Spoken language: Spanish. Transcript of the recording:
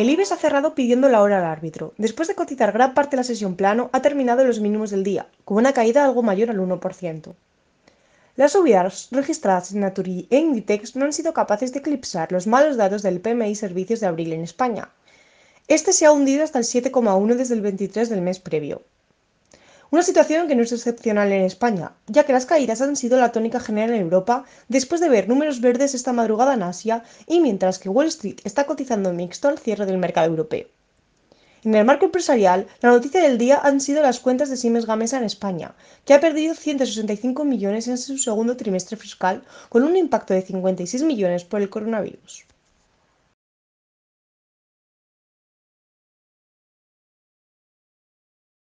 El IBEX ha cerrado pidiendo la hora al árbitro. Después de cotizar gran parte de la sesión plano, ha terminado en los mínimos del día, con una caída algo mayor al 1%. Las subidas registradas en Naturi e Inditex no han sido capaces de eclipsar los malos datos del PMI Servicios de abril en España. Este se ha hundido hasta el 7,1 desde el 23 del mes previo, una situación que no es excepcional en España, ya que las caídas han sido la tónica general en Europa después de ver números verdes esta madrugada en Asia y mientras que Wall Street está cotizando mixto al cierre del mercado europeo. En el marco empresarial, la noticia del día han sido las cuentas de Siemens Gamesa en España, que ha perdido 165 millones en su segundo trimestre fiscal, con un impacto de 56 millones por el coronavirus.